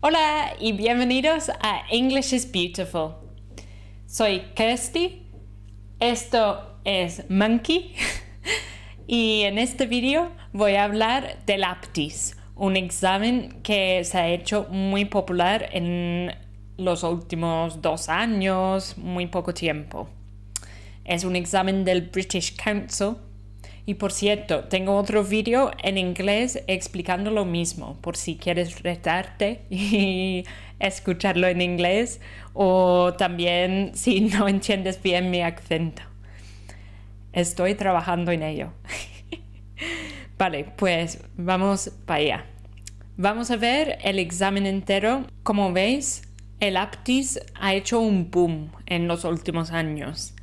Hola y bienvenidos a English is Beautiful. Soy Kirsty, esto es Monkey y en este vídeo voy a hablar del APTIS, un examen que se ha hecho muy popular en los últimos dos años, muy poco tiempo. Es un examen del British Council y por cierto, tengo otro vídeo en inglés explicando lo mismo, por si quieres retarte y escucharlo en inglés o también si no entiendes bien mi acento. Estoy trabajando en ello. vale, pues vamos para allá. Vamos a ver el examen entero. Como veis, el Aptis ha hecho un boom en los últimos años.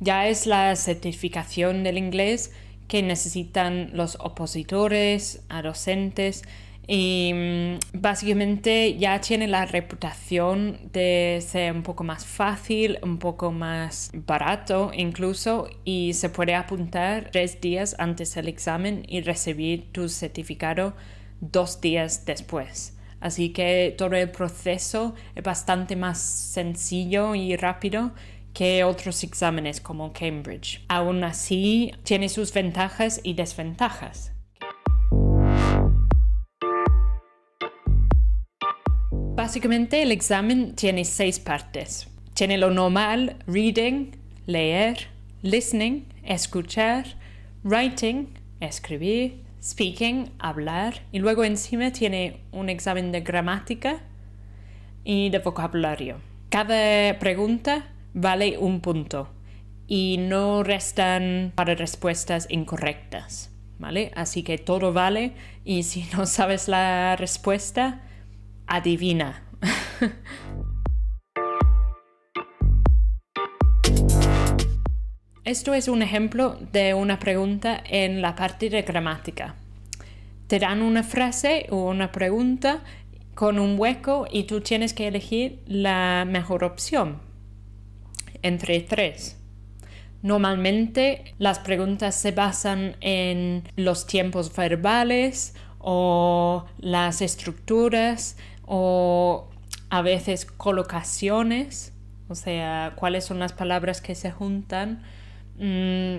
Ya es la certificación del inglés que necesitan los opositores a docentes y mm, básicamente ya tiene la reputación de ser un poco más fácil, un poco más barato incluso y se puede apuntar tres días antes del examen y recibir tu certificado dos días después. Así que todo el proceso es bastante más sencillo y rápido que otros exámenes como Cambridge. Aún así, tiene sus ventajas y desventajas. Básicamente el examen tiene seis partes. Tiene lo normal, reading, leer, listening, escuchar, writing, escribir, speaking, hablar, y luego encima tiene un examen de gramática y de vocabulario. Cada pregunta vale un punto y no restan para respuestas incorrectas, ¿vale? Así que todo vale y si no sabes la respuesta, adivina. Esto es un ejemplo de una pregunta en la parte de gramática. Te dan una frase o una pregunta con un hueco y tú tienes que elegir la mejor opción entre tres. Normalmente las preguntas se basan en los tiempos verbales o las estructuras o a veces colocaciones, o sea, cuáles son las palabras que se juntan. Mm,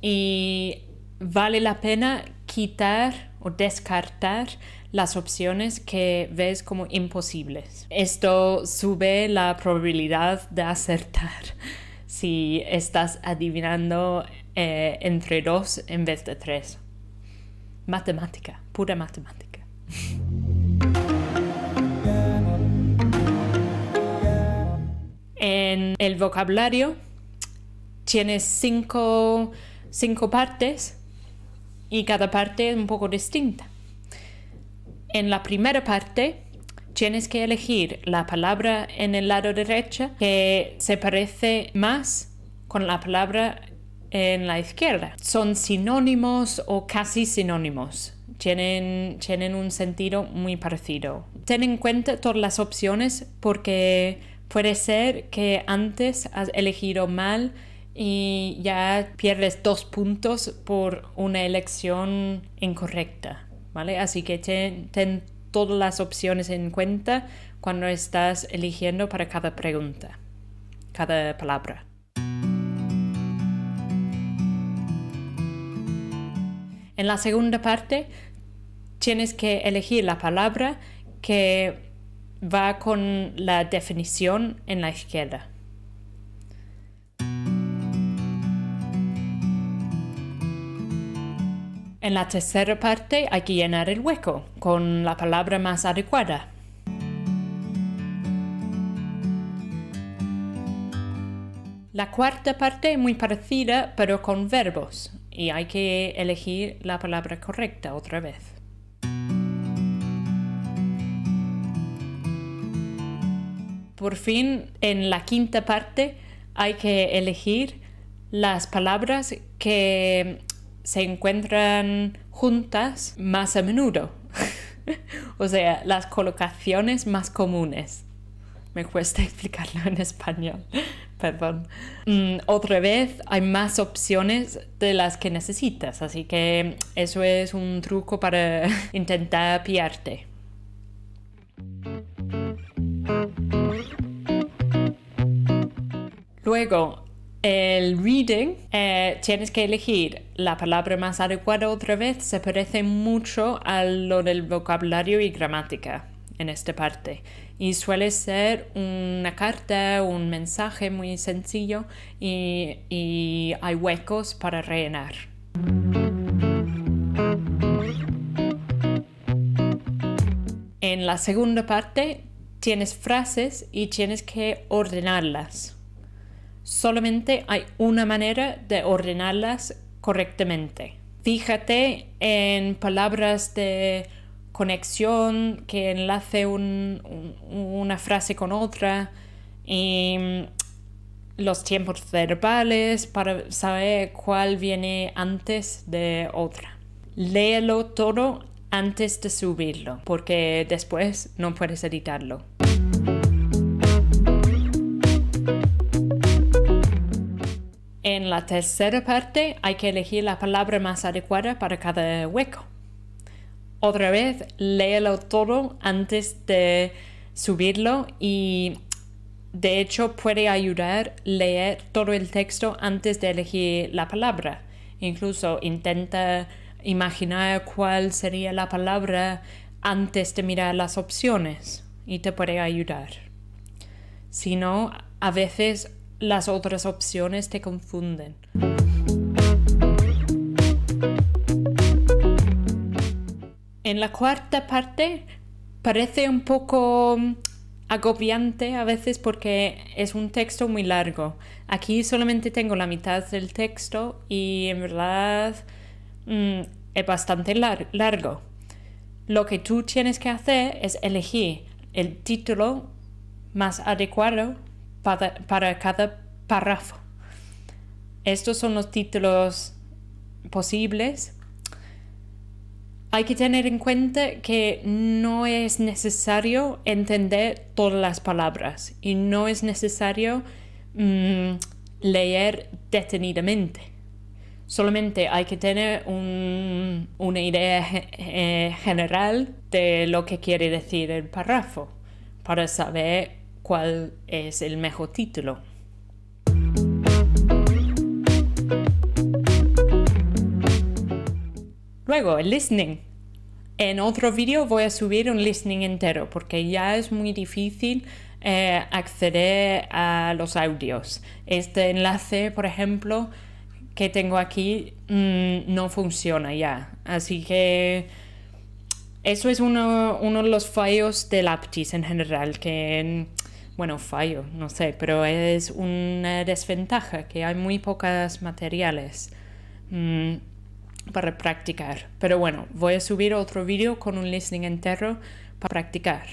y vale la pena quitar o descartar las opciones que ves como imposibles. Esto sube la probabilidad de acertar si estás adivinando eh, entre dos en vez de tres. Matemática, pura matemática. En el vocabulario tienes cinco, cinco partes y cada parte es un poco distinta. En la primera parte tienes que elegir la palabra en el lado derecho que se parece más con la palabra en la izquierda. Son sinónimos o casi sinónimos. Tienen, tienen un sentido muy parecido. Ten en cuenta todas las opciones porque puede ser que antes has elegido mal y ya pierdes dos puntos por una elección incorrecta. ¿vale? Así que ten todas las opciones en cuenta cuando estás eligiendo para cada pregunta, cada palabra. En la segunda parte tienes que elegir la palabra que va con la definición en la izquierda. En la tercera parte hay que llenar el hueco con la palabra más adecuada. La cuarta parte es muy parecida pero con verbos y hay que elegir la palabra correcta otra vez. Por fin, en la quinta parte hay que elegir las palabras que se encuentran juntas más a menudo. o sea, las colocaciones más comunes. Me cuesta explicarlo en español, perdón. Mm, otra vez, hay más opciones de las que necesitas, así que eso es un truco para intentar pillarte. Luego, el reading, eh, tienes que elegir la palabra más adecuada otra vez. Se parece mucho a lo del vocabulario y gramática en esta parte. Y suele ser una carta, un mensaje muy sencillo y hay huecos para rellenar. En la segunda parte tienes frases y tienes que ordenarlas. Solamente hay una manera de ordenarlas correctamente. Fíjate en palabras de conexión que enlace una frase con otra y mm, los tiempos verbales para saber cuál viene antes de otra. Léelo todo antes de subirlo porque después no puedes editarlo. En la tercera parte hay que elegir la palabra más adecuada para cada hueco. Otra vez, léelo todo antes de subirlo y de hecho puede ayudar leer todo el texto antes de elegir la palabra. Incluso intenta imaginar cuál sería la palabra antes de mirar las opciones y te puede ayudar. Si no, a veces las otras opciones te confunden. En la cuarta parte parece un poco mm, agobiante a veces porque es un texto muy largo. Aquí solamente tengo la mitad del texto y en verdad mm, es bastante largo. Lo que tú tienes que hacer es elegir el título más adecuado para, cada párrafo. Estos son los títulos posibles. Hay que tener en cuenta que no es necesario entender todas las palabras y no es necesario mm, leer detenidamente. Solamente hay que tener una idea eh, general de lo que quiere decir el párrafo para saber cuál es el mejor título. Luego, el listening. En otro vídeo voy a subir un listening entero porque ya es muy difícil eh, acceder a los audios. Este enlace, por ejemplo, que tengo aquí mm, no funciona ya. Así que eso es uno, de los fallos del Aptis en general, que bueno, fallo, no sé, pero es una desventaja que hay muy pocos materiales mm, para practicar. Pero bueno, voy a subir otro vídeo con un listening entero para practicar.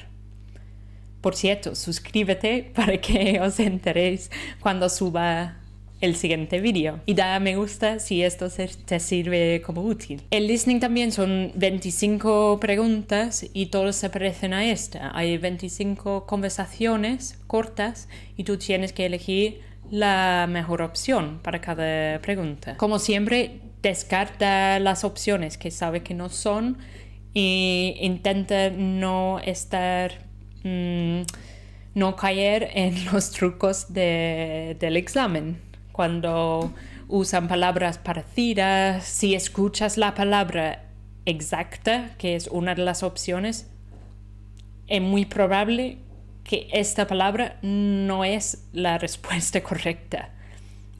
Por cierto, suscríbete para que os enteréis cuando suba el siguiente vídeo y da me gusta si esto te sirve como útil. El listening también son 25 preguntas y todos se parecen a esta. Hay 25 conversaciones cortas y tú tienes que elegir la mejor opción para cada pregunta. Como siempre, descarta las opciones que sabe que no son e intenta no estar... Mm, no caer en los trucos del examen cuando usan palabras parecidas, si escuchas la palabra exacta, que es una de las opciones, es muy probable que esta palabra no es la respuesta correcta.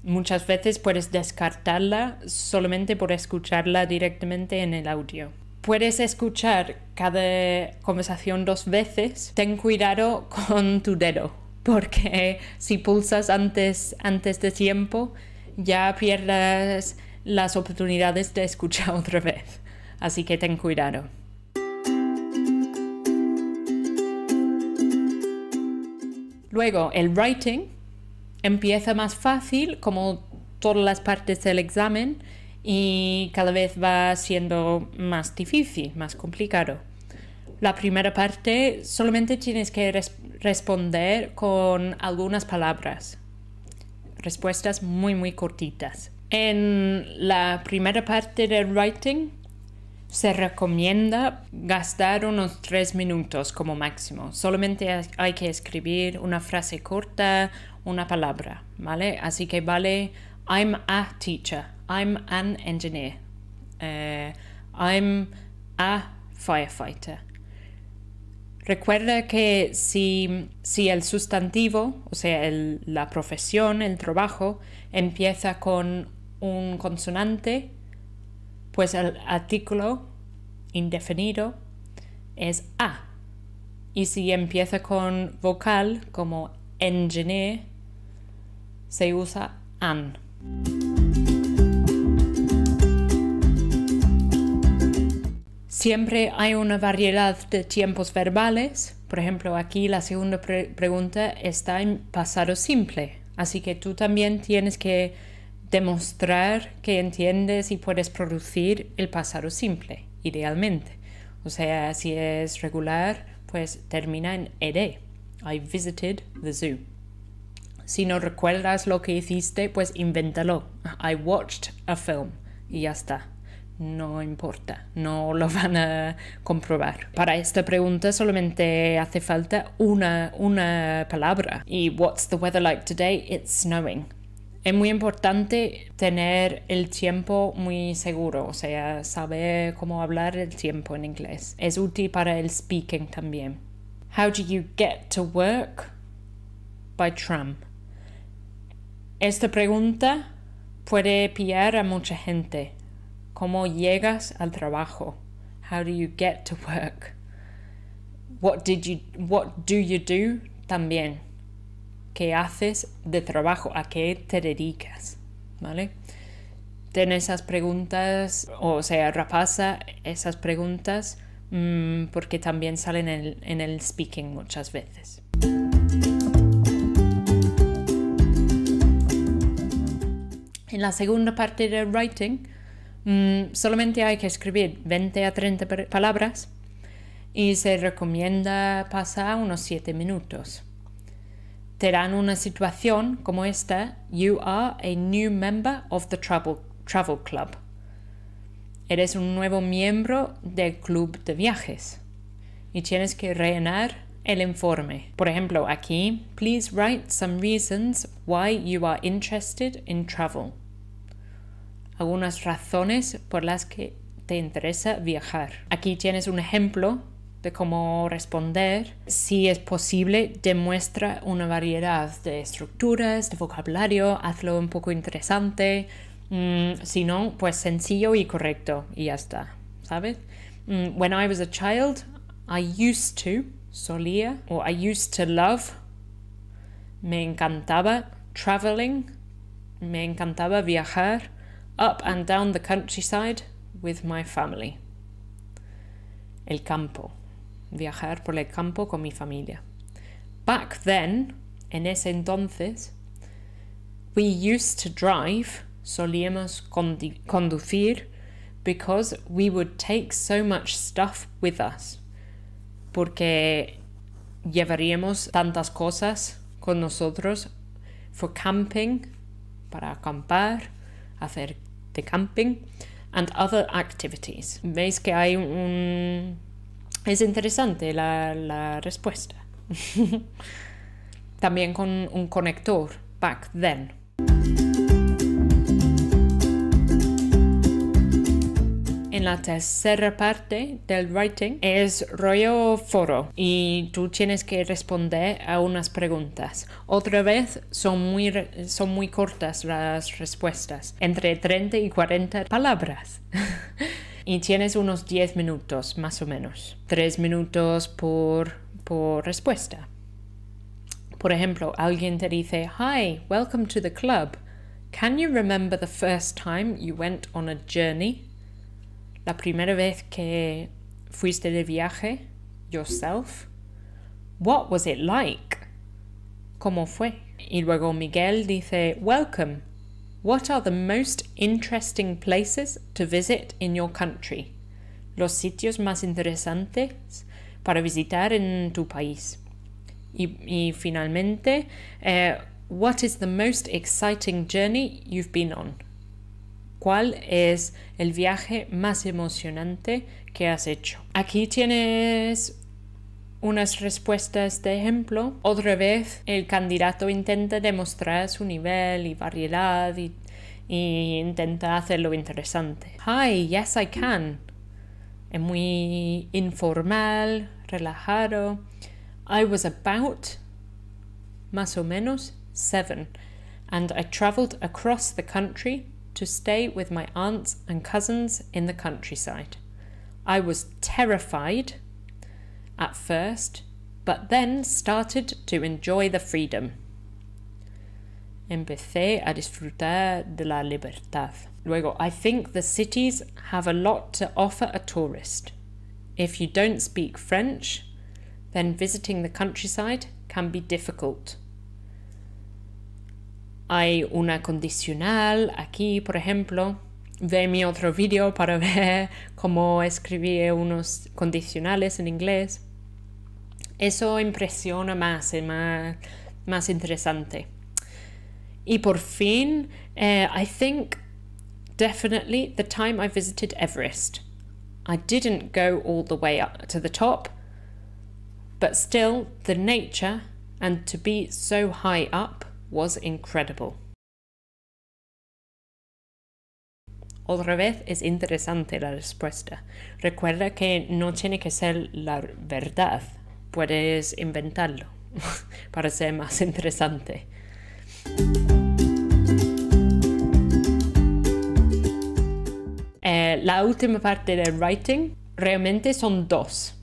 Muchas veces puedes descartarla solamente por escucharla directamente en el audio. Puedes escuchar cada conversación dos veces. Ten cuidado con tu dedo porque si pulsas antes, antes de tiempo, ya pierdas las oportunidades de escuchar otra vez. Así que ten cuidado. Luego, el writing empieza más fácil, como todas las partes del examen, y cada vez va siendo más difícil, más complicado. La primera parte solamente tienes que responder con algunas palabras, respuestas muy, muy cortitas. En la primera parte del writing se recomienda gastar unos tres minutos como máximo. Solamente hay que escribir una frase corta, una palabra, ¿vale? Así que vale, I'm a teacher, I'm an engineer, eh, I'm a firefighter. Recuerda que si, el sustantivo, o sea, la profesión, el trabajo, empieza con un consonante, pues el artículo indefinido es a. Y si empieza con vocal como engineer, se usa an. Siempre hay una variedad de tiempos verbales. Por ejemplo, aquí la segunda pregunta está en pasado simple. Así que tú también tienes que demostrar que entiendes y puedes producir el pasado simple, idealmente. O sea, si es regular, pues termina en ed. I visited the zoo. Si no recuerdas lo que hiciste, pues invéntalo. I watched a film y ya está no importa, no lo van a comprobar. Para esta pregunta solamente hace falta una, palabra. ¿Y what's the weather like today? It's snowing. Es muy importante tener el tiempo muy seguro, o sea, saber cómo hablar el tiempo en inglés. Es útil para el speaking también. How do you get to work? By tram. Esta pregunta puede pillar a mucha gente ¿Cómo llegas al trabajo? How do you get to work? What did you what do you do? También. ¿Qué haces de trabajo? ¿A qué te dedicas? ¿Vale? Ten esas preguntas, o sea, repasa esas preguntas mm, porque también salen en el, en el speaking muchas veces. En la segunda parte del writing, Mm, solamente hay que escribir 20 a 30 palabras y se recomienda pasar unos 7 minutos. Te dan una situación como esta, you are a new member of the travel, travel club. Eres un nuevo miembro del club de viajes y tienes que rellenar el informe. Por ejemplo, aquí, please write some reasons why you are interested in travel algunas razones por las que te interesa viajar. Aquí tienes un ejemplo de cómo responder. Si es posible, demuestra una variedad de estructuras, de vocabulario, hazlo un poco interesante. Mm, si no, pues sencillo y correcto y ya está, ¿sabes? Mm, when I was a child, I used to, solía, o I used to love, me encantaba traveling, me encantaba viajar up and down the countryside with my family. El campo. Viajar por el campo con mi familia. Back then, en ese entonces, we used to drive, solíamos conducir, because we would take so much stuff with us. Porque llevaríamos tantas cosas con nosotros for camping, para acampar, hacer de camping and other activities. Veis que hay un... Es interesante la, la respuesta. También con un conector, back then. en la tercera parte del writing es rollo foro y tú tienes que responder a unas preguntas. Otra vez son muy, son muy cortas las respuestas, entre 30 y 40 palabras. y tienes unos 10 minutos más o menos. 3 minutos por, por respuesta. Por ejemplo, alguien te dice, Hi, welcome to the club. Can you remember the first time you went on a journey? la primera vez que fuiste de viaje, yourself, what was it like? ¿Cómo fue? Y luego Miguel dice, welcome. What are the most interesting places to visit in your country? Los sitios más interesantes para visitar en tu país. Y, finalmente, eh, what is the most exciting journey you've been on? ¿Cuál es el viaje más emocionante que has hecho? Aquí tienes unas respuestas de ejemplo. Otra vez, el candidato intenta demostrar su nivel y variedad y, intenta hacerlo interesante. Hi, yes I can. Es muy informal, relajado. I was about, más o menos, seven, and I traveled across the country to stay with my aunts and cousins in the countryside. I was terrified at first, but then started to enjoy the freedom. Empecé a disfrutar de la libertad. Luego, I think the cities have a lot to offer a tourist. If you don't speak French, then visiting the countryside can be difficult. Hay una condicional aquí, por ejemplo. Ve mi otro video para ver cómo escribí unos condicionales en inglés. Eso impresiona más, es más, interesante. Y por fin, eh, I think definitely the time I visited Everest. I didn't go all the way up to the top, but still the nature and to be so high up was incredible. Otra vez es interesante la respuesta. Recuerda que no tiene que ser la verdad. Puedes inventarlo para ser más interesante. Eh, la última parte del writing realmente son dos.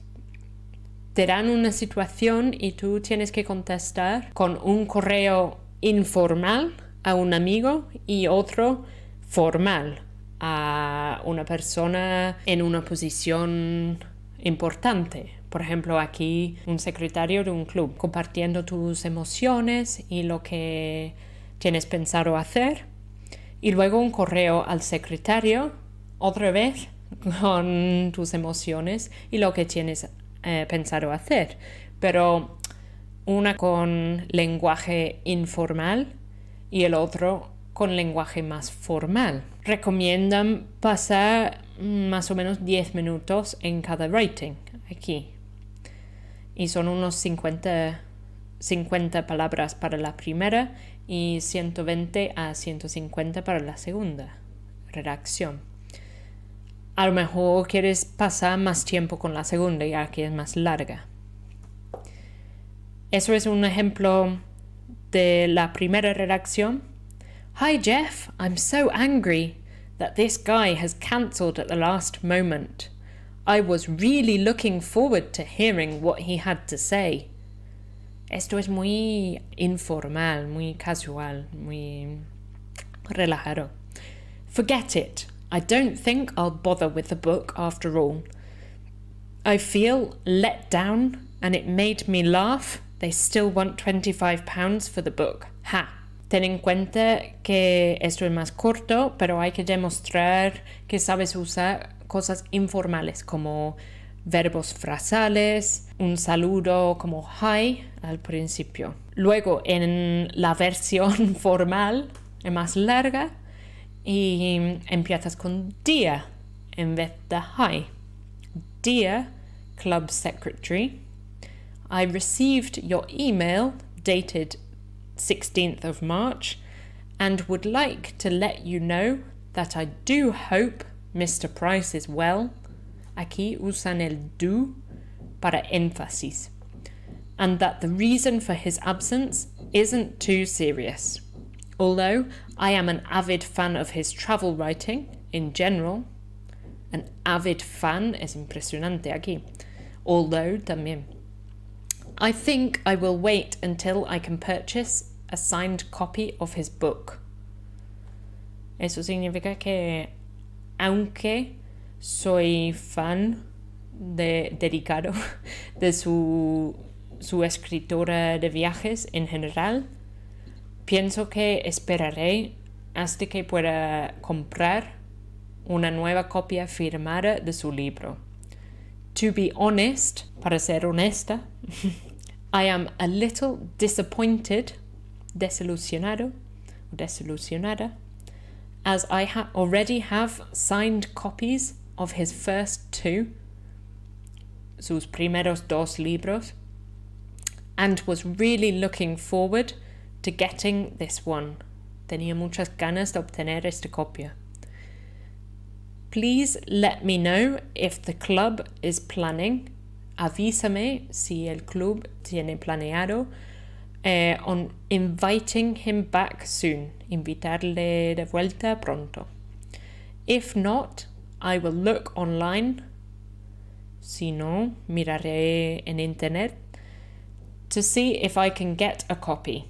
Te dan una situación y tú tienes que contestar con un correo informal a un amigo y otro formal a una persona en una posición importante. Por ejemplo, aquí un secretario de un club compartiendo tus emociones y lo que tienes pensado hacer. Y luego un correo al secretario, otra vez, con tus emociones y lo que tienes eh, pensado hacer. Pero una con lenguaje informal y el otro con lenguaje más formal. Recomiendan pasar más o menos 10 minutos en cada writing aquí. Y son unos 50, 50 palabras para la primera y 120 a 150 para la segunda redacción. A lo mejor quieres pasar más tiempo con la segunda ya que es más larga. Eso es un ejemplo de la primera redacción. Hi Jeff, I'm so angry that this guy has cancelled at the last moment. I was really looking forward to hearing what he had to say. Esto es muy informal, muy casual, muy relajado. Forget it. I don't think I'll bother with the book after all. I feel let down and it made me laugh They still want 25 pounds for the book. Ha. Ten en cuenta que esto es más corto, pero hay que demostrar que sabes usar cosas informales como verbos frasales, un saludo como hi al principio. Luego, en la versión formal, es más larga y empiezas con dear en vez de hi. Dear club secretary, I received your email dated 16th of March and would like to let you know that I do hope Mr. Price is well. Aquí usan el do para énfasis. And that the reason for his absence isn't too serious. Although I am an avid fan of his travel writing in general, an avid fan es impresionante aquí. Although también. I think I will wait until I can purchase a signed copy of his book. Eso significa que, aunque soy fan de, de de su, su escritora de viajes en general, pienso que esperaré hasta que pueda comprar una nueva copia firmada de su libro. To be honest, para ser honesta, I am a little disappointed, desilusionado, or desilusionada, as I ha already have signed copies of his first two, sus primeros dos libros, and was really looking forward to getting this one. Tenía muchas ganas de obtener esta copia. Please let me know if the club is planning avísame si el club tiene planeado eh, on inviting him back soon, invitarle de vuelta pronto. If not, I will look online. Si no, miraré en internet to see if I can get a copy.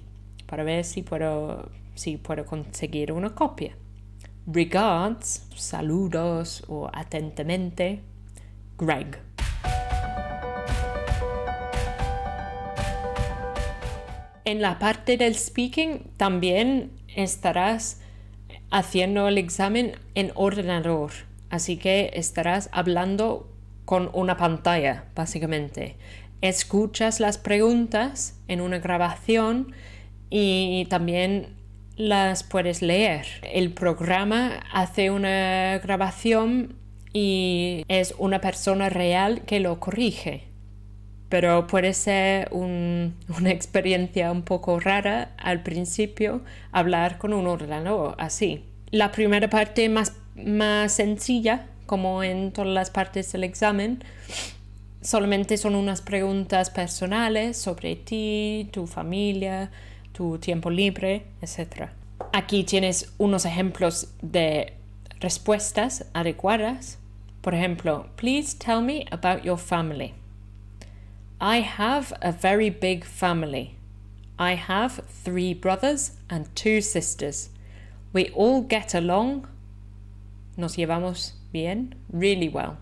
Para ver si puedo, si puedo conseguir una copia. Regards, saludos o atentamente, Greg. en la parte del speaking también estarás haciendo el examen en ordenador, así que estarás hablando con una pantalla, básicamente. Escuchas las preguntas en una grabación y también las puedes leer. El programa hace una grabación y es una persona real que lo corrige pero puede ser una experiencia un poco rara al principio hablar con un ordenador así. La primera parte más, más sencilla, como en todas las partes del examen, solamente son unas preguntas personales sobre ti, tu familia, tu tiempo libre, etc. Aquí tienes unos ejemplos de respuestas adecuadas. Por ejemplo, please tell me about your family. I have a very big family. I have three brothers and two sisters. We all get along, nos llevamos bien, really well,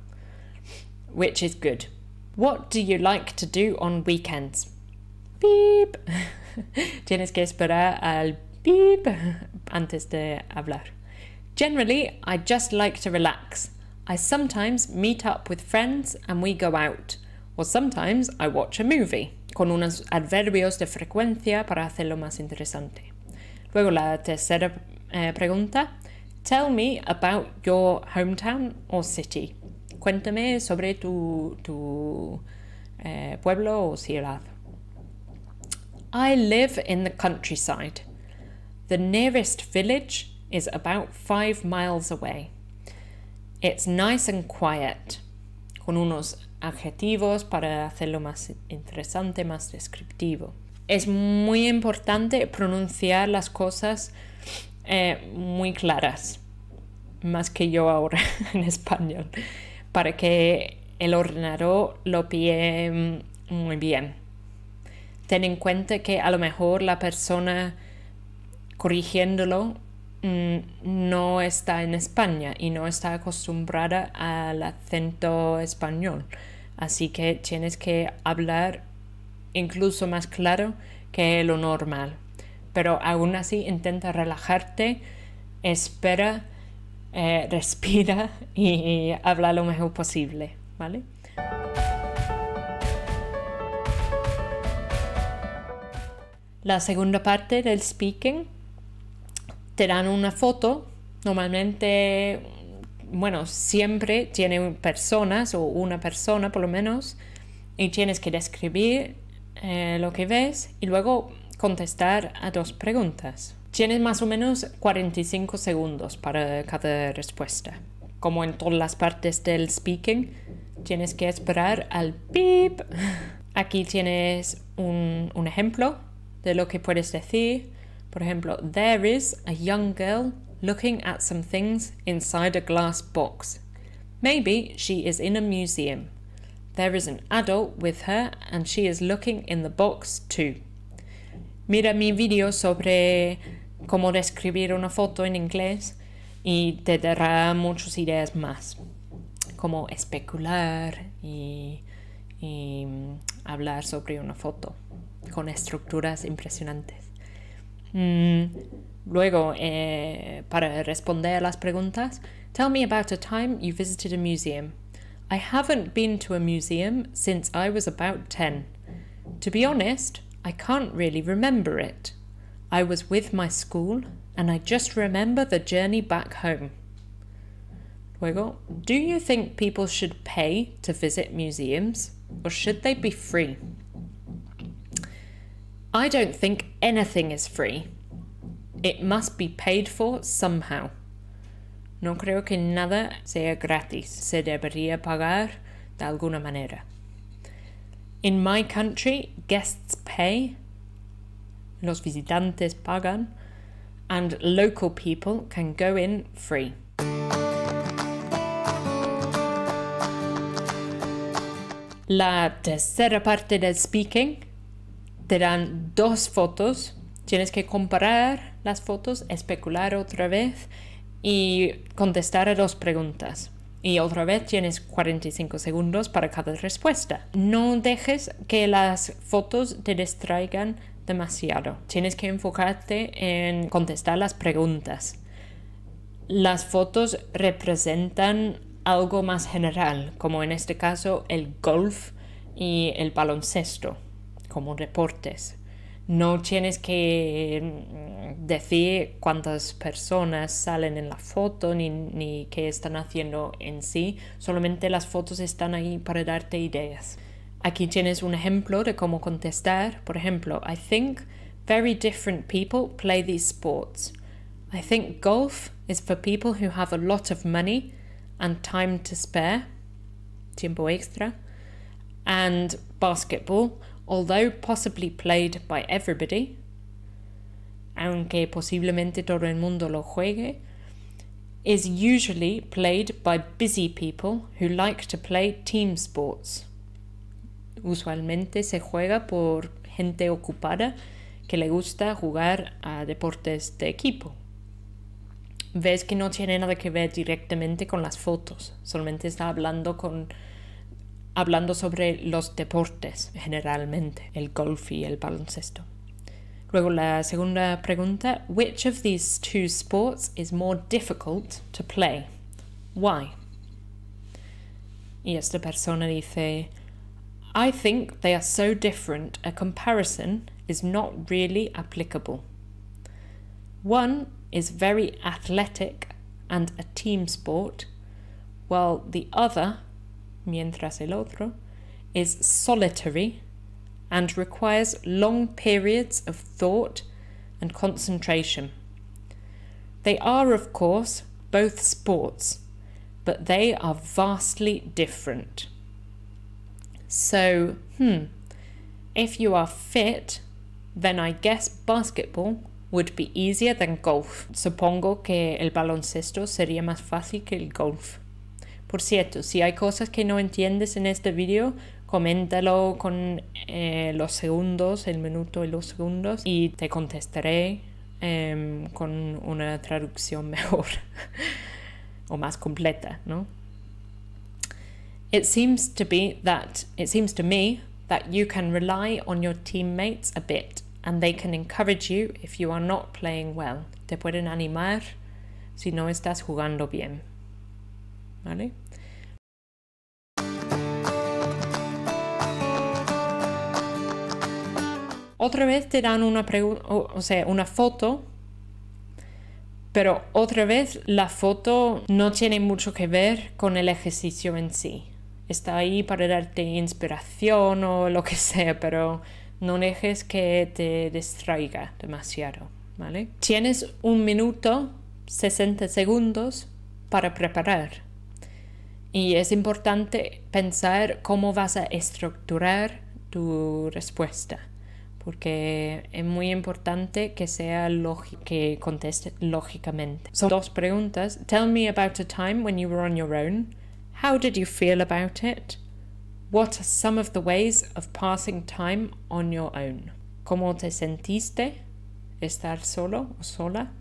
which is good. What do you like to do on weekends? Beep. Tienes que esperar al beep antes de hablar. Generally, I just like to relax. I sometimes meet up with friends and we go out. Or sometimes I watch a movie, con unos adverbios de frecuencia para hacerlo más interesante. Luego la tercera eh, pregunta. Tell me about your hometown or city. Cuéntame sobre tu, tu eh, pueblo o ciudad. I live in the countryside. The nearest village is about five miles away. It's nice and quiet. Con unos adjetivos para hacerlo más interesante, más descriptivo. Es muy importante pronunciar las cosas eh, muy claras, más que yo ahora en español, para que el ordenador lo pille mm, muy bien. Ten en cuenta que a lo mejor la persona corrigiéndolo mm, no está en España y no está acostumbrada al acento español. Así que tienes que hablar incluso más claro que lo normal. Pero aún así intenta relajarte, espera, eh, respira y, y habla lo mejor posible, ¿vale? La segunda parte del speaking te dan una foto, normalmente bueno, siempre tiene personas o una persona por lo menos y tienes que describir eh, lo que ves y luego contestar a dos preguntas. Tienes más o menos 45 segundos para cada respuesta. Como en todas las partes del speaking, tienes que esperar al pip. Aquí tienes un ejemplo de lo que puedes decir. Por ejemplo, there is a young girl looking at some things inside a glass box. Maybe she is in a museum. There is an adult with her and she is looking in the box too. Mira mi video sobre cómo describir una foto en inglés y te dará muchas ideas más, como especular y, y mm, hablar sobre una foto con estructuras impresionantes. Mm. Luego, eh, para responder las preguntas, tell me about a time you visited a museum. I haven't been to a museum since I was about 10. To be honest, I can't really remember it. I was with my school and I just remember the journey back home. Luego, do you think people should pay to visit museums or should they be free? I don't think anything is free. It must be paid for somehow. No creo que nada sea gratis. Se debería pagar de alguna manera. In my country, guests pay, los visitantes pagan, and local people can go in free. La tercera parte del speaking te dan dos fotos. Tienes que comparar las fotos, especular otra vez y contestar a dos preguntas. Y otra vez tienes 45 segundos para cada respuesta. No dejes que las fotos te distraigan demasiado. Tienes que enfocarte en contestar las preguntas. Las fotos representan algo más general, como en este caso el golf y el baloncesto, como deportes. No tienes que mm, decir cuántas personas salen en la foto ni, ni qué están haciendo en sí, solamente las fotos están ahí para darte ideas. Aquí tienes un ejemplo de cómo contestar. Por ejemplo, I think very different people play these sports. I think golf is for people who have a lot of money and time to spare, tiempo extra, and basketball although possibly played by everybody, aunque posiblemente todo el mundo lo juegue, is usually played by busy people who like to play team sports. Usualmente se juega por gente ocupada que le gusta jugar a deportes de equipo. Ves que no tiene nada que ver directamente con las fotos, solamente está hablando con hablando sobre los deportes generalmente, el golf y el baloncesto. Luego la segunda pregunta, which of these two sports is more difficult to play? Why? Y esta persona dice, I think they are so different a comparison is not really applicable. One is very athletic and a team sport, while the other mientras el otro, is solitary and requires long periods of thought and concentration. They are, of course, both sports, but they are vastly different. So, hmm, if you are fit, then I guess basketball would be easier than golf. Supongo que el baloncesto sería más fácil que el golf. Por cierto, si hay cosas que no entiendes en este vídeo, coméntalo con eh, los segundos, el minuto y los segundos, y te contestaré em, con una traducción mejor o más completa, ¿no? It seems to be that it seems to me that you can rely on your teammates a bit and they can encourage you if you are not playing well. Te pueden animar si no estás jugando bien. Otra vez te dan una, sea, una foto, pero otra vez la foto no tiene mucho que ver con el ejercicio en sí. Está ahí para darte inspiración o lo que sea, pero no dejes que te distraiga demasiado, ¿vale? Tienes un minuto, 60 segundos para preparar y es importante pensar cómo vas a estructurar tu respuesta, porque es muy importante que sea que conteste lógicamente. Son dos preguntas. Tell me about a time when you were on your own. How did you feel about it? What are some of the ways of passing time on your own? ¿Cómo te sentiste estar solo o sola?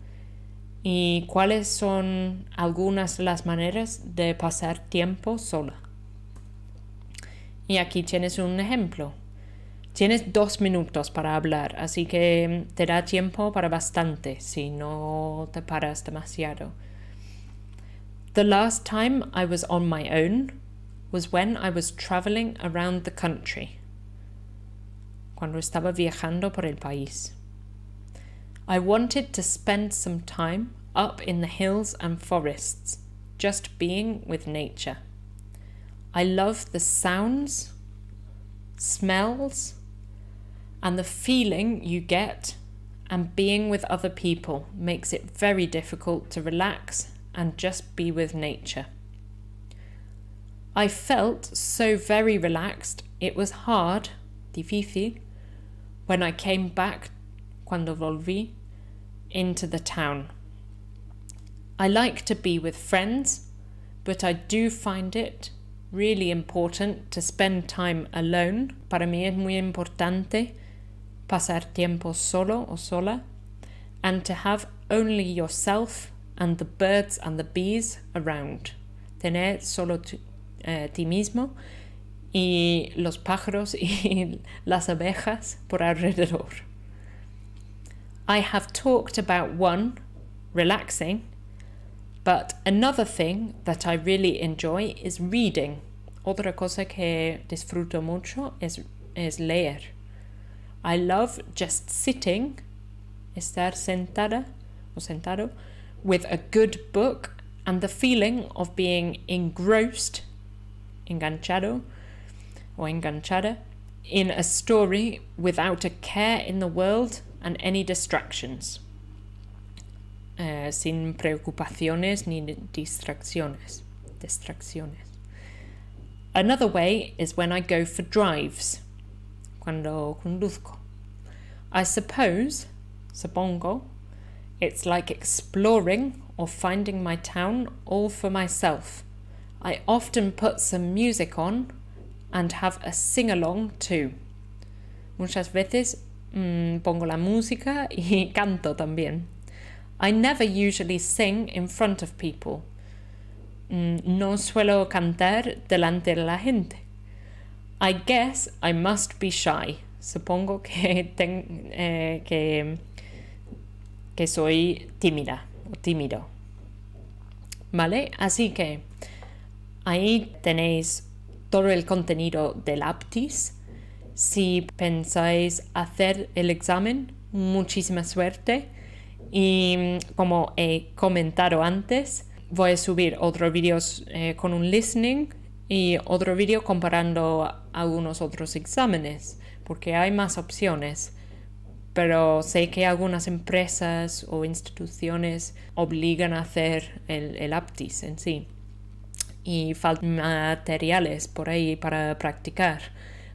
y cuáles son algunas las maneras de pasar tiempo sola. Y aquí tienes un ejemplo. Tienes dos minutos para hablar, así que mm, te da tiempo para bastante si no te paras demasiado. The last time I was on my own was when I was traveling around the country. Cuando estaba viajando por el país. I wanted to spend some time up in the hills and forests, just being with nature. I love the sounds, smells, and the feeling you get, and being with other people makes it very difficult to relax and just be with nature. I felt so very relaxed, it was hard, difícil, when I came back, cuando volví, into the town. I like to be with friends, but I do find it really important to spend time alone. Para mí es muy importante pasar tiempo solo o sola and to have only yourself and the birds and the bees around. Tener solo tu, eh, ti mismo y los pájaros y las abejas por alrededor. I have talked about one, relaxing, but another thing that I really enjoy is reading. Otra cosa que disfruto mucho es, es leer. I love just sitting, estar sentada o sentado, with a good book and the feeling of being engrossed, enganchado o enganchada, in a story without a care in the world and any distractions. Eh, sin preocupaciones ni distracciones. Distracciones. Another way is when I go for drives. Cuando conduzco. I suppose, supongo, it's like exploring or finding my town all for myself. I often put some music on and have a sing along too. Muchas veces Mm, pongo la música y canto también. I never usually sing in front of people. Mm, no suelo cantar delante de la gente. I guess I must be shy. Supongo que, eh, que, que soy tímida o tímido. ¿Vale? Así que ahí tenéis todo el contenido del Aptis si pensáis hacer el examen, muchísima suerte. Y mm, como he comentado antes, voy a subir otro vídeo eh, con un listening y otro vídeo comparando algunos otros exámenes, porque hay más opciones. Pero sé que algunas empresas o instituciones obligan a hacer el, el APTIS en sí. Y faltan materiales por ahí para practicar.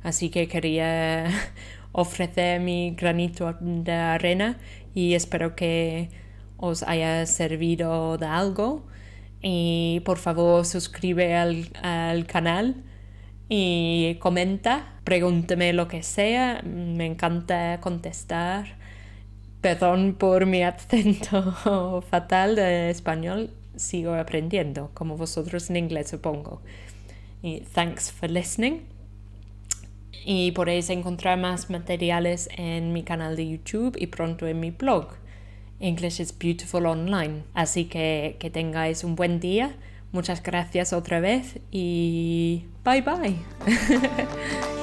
Así que quería ofrecer mi granito de arena y espero que os haya servido de algo. Y por favor suscribe al, al canal y comenta, pregúnteme lo que sea, me encanta contestar. Perdón por mi acento fatal de español, sigo aprendiendo, como vosotros en inglés supongo. Y thanks for listening y podéis encontrar más materiales en mi canal de YouTube y pronto en mi blog, English is Beautiful Online. Así que que tengáis un buen día, muchas gracias otra vez y bye bye.